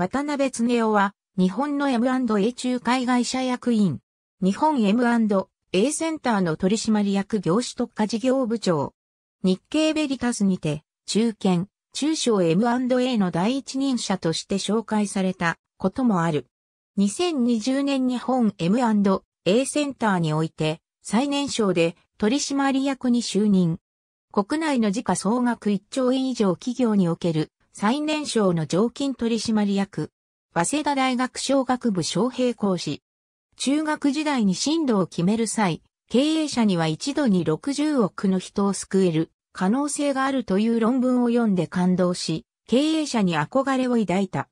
渡辺恒夫は、日本の M&A 仲介会社役員、日本 M&A センターの取締役業種特化事業部長、日経ベリタスにて、中堅、中小 M&A の第一人者として紹介されたこともある。2020年日本 M&A センターにおいて、最年少で取締役に就任。国内の時価総額1兆円以上企業における最年少の常勤取締役、早稲田大学商学部昌平講師。中学時代に進路を決める際、経営者には一度に60億の人を救える可能性があるという論文を読んで感動し、経営者に憧れを抱いた。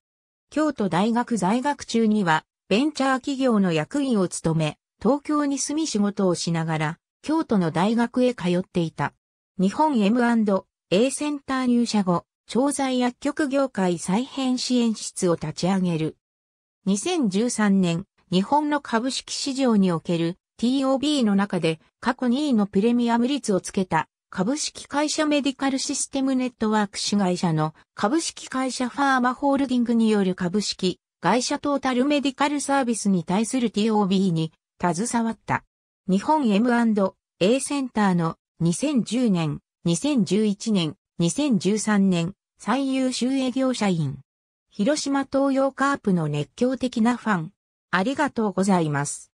京都大学在学中には、ベンチャー企業の役員を務め、東京に住み仕事をしながら、京都の大学へ通っていた。日本 M&A センター入社後、調剤薬局業界再編支援室を立ち上げる。2013年、日本の株式市場における TOB の中で過去2位のプレミアム率をつけた株式会社メディカルシステムネットワーク市会社の株式会社ファーマホールディングによる株式会社トータルメディカルサービスに対する TOB に携わった。日本 M&A センターの2010年、2011年、2013年、最優秀営業社員。広島東洋カープの熱狂的なファン。ありがとうございます。